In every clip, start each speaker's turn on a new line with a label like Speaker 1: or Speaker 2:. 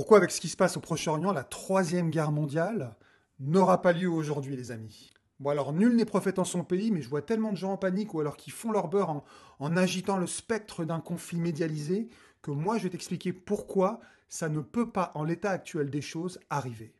Speaker 1: Pourquoi, avec ce qui se passe au Proche-Orient, la Troisième Guerre mondiale n'aura pas lieu aujourd'hui, les amis Bon alors, nul n'est prophète en son pays, mais je vois tellement de gens en panique ou alors qui font leur beurre en, agitant le spectre d'un conflit médialisé que moi je vais t'expliquer pourquoi ça ne peut pas, en l'état actuel des choses, arriver.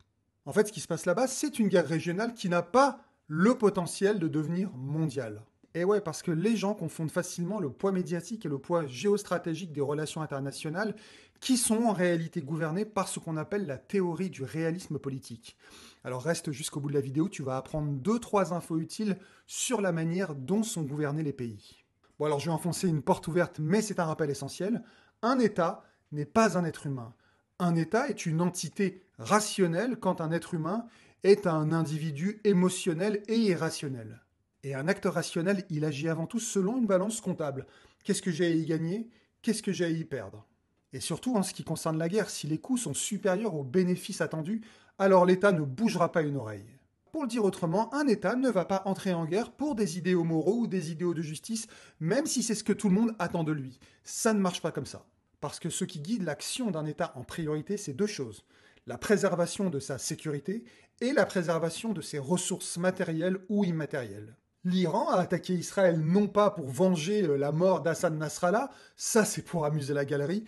Speaker 1: En fait, ce qui se passe là-bas, c'est une guerre régionale qui n'a pas le potentiel de devenir mondiale. Et ouais, parce que les gens confondent facilement le poids médiatique et le poids géostratégique des relations internationales, qui sont en réalité gouvernées par ce qu'on appelle la théorie du réalisme politique. Alors reste jusqu'au bout de la vidéo, tu vas apprendre deux trois infos utiles sur la manière dont sont gouvernés les pays. Bon alors je vais enfoncer une porte ouverte, mais c'est un rappel essentiel. Un État n'est pas un être humain. Un État est une entité rationnelle quand un être humain est un individu émotionnel et irrationnel. Et un acte rationnel, il agit avant tout selon une balance comptable. Qu'est-ce que j'ai à y gagner Qu'est-ce que j'ai à y perdre Et surtout, en ce qui concerne la guerre, si les coûts sont supérieurs aux bénéfices attendus, alors l'État ne bougera pas une oreille. Pour le dire autrement, un État ne va pas entrer en guerre pour des idéaux moraux ou des idéaux de justice, même si c'est ce que tout le monde attend de lui. Ça ne marche pas comme ça. Parce que ce qui guide l'action d'un État en priorité, c'est deux choses. La préservation de sa sécurité et la préservation de ses ressources matérielles ou immatérielles l'Iran a attaqué Israël non pas pour venger euh, la mort d'Assad Nasrallah, ça c'est pour amuser la galerie,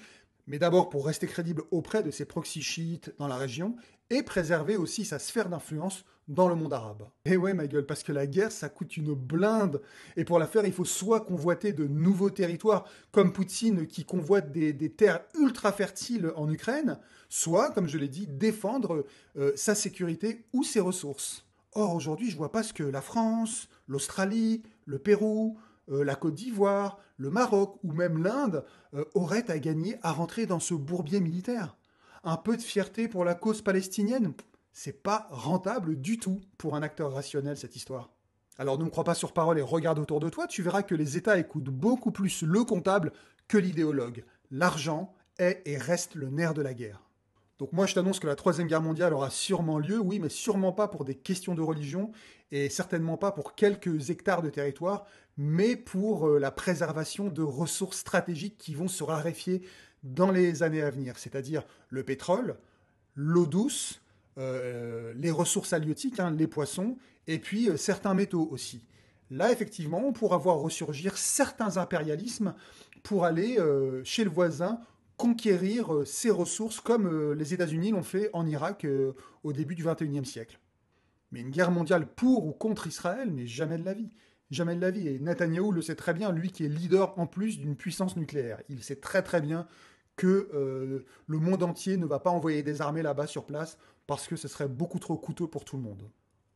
Speaker 1: mais d'abord pour rester crédible auprès de ses proxys chiites dans la région et préserver aussi sa sphère d'influence dans le monde arabe. Et eh ouais ma gueule, parce que la guerre ça coûte une blinde, et pour la faire il faut soit convoiter de nouveaux territoires, comme Poutine qui convoite des, terres ultra fertiles en Ukraine, soit, comme je l'ai dit, défendre euh, sa sécurité ou ses ressources. Or, aujourd'hui, je ne vois pas ce que la France, l'Australie, le Pérou, euh, la Côte d'Ivoire, le Maroc ou même l'Inde euh, auraient à gagner à rentrer dans ce bourbier militaire. Un peu de fierté pour la cause palestinienne, c'est pas rentable du tout pour un acteur rationnel cette histoire. Alors ne me crois pas sur parole et regarde autour de toi, tu verras que les États écoutent beaucoup plus le comptable que l'idéologue. L'argent est et reste le nerf de la guerre. Donc moi, je t'annonce que la Troisième Guerre mondiale aura sûrement lieu, oui, mais sûrement pas pour des questions de religion, et certainement pas pour quelques hectares de territoire, mais pour euh, la préservation de ressources stratégiques qui vont se raréfier dans les années à venir, c'est-à-dire le pétrole, l'eau douce, euh, les ressources halieutiques, hein, les poissons, et puis euh, certains métaux aussi. Là, effectivement, on pourra voir ressurgir certains impérialismes pour aller chez le voisin conquérir ses euh, ressources comme euh, les États-Unis l'ont fait en Irak euh, au début du XXIe siècle. Mais une guerre mondiale pour ou contre Israël, mais jamais de la vie. Jamais de la vie. Et Netanyahou le sait très bien, lui qui est leader en plus d'une puissance nucléaire. Il sait très très bien que le monde entier ne va pas envoyer des armées là-bas sur place parce que ce serait beaucoup trop coûteux pour tout le monde.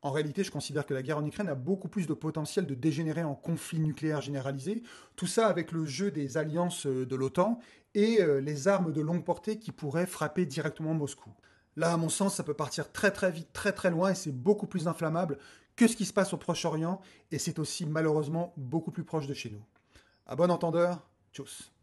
Speaker 1: En réalité, je considère que la guerre en Ukraine a beaucoup plus de potentiel de dégénérer en conflit nucléaire généralisé, tout ça avec le jeu des alliances euh, de l'OTAN et euh, les armes de longue portée qui pourraient frapper directement Moscou. Là, à mon sens, ça peut partir très très vite, très très loin, et c'est beaucoup plus inflammable que ce qui se passe au Proche-Orient, et c'est aussi malheureusement beaucoup plus proche de chez nous. A bon entendeur, tchuss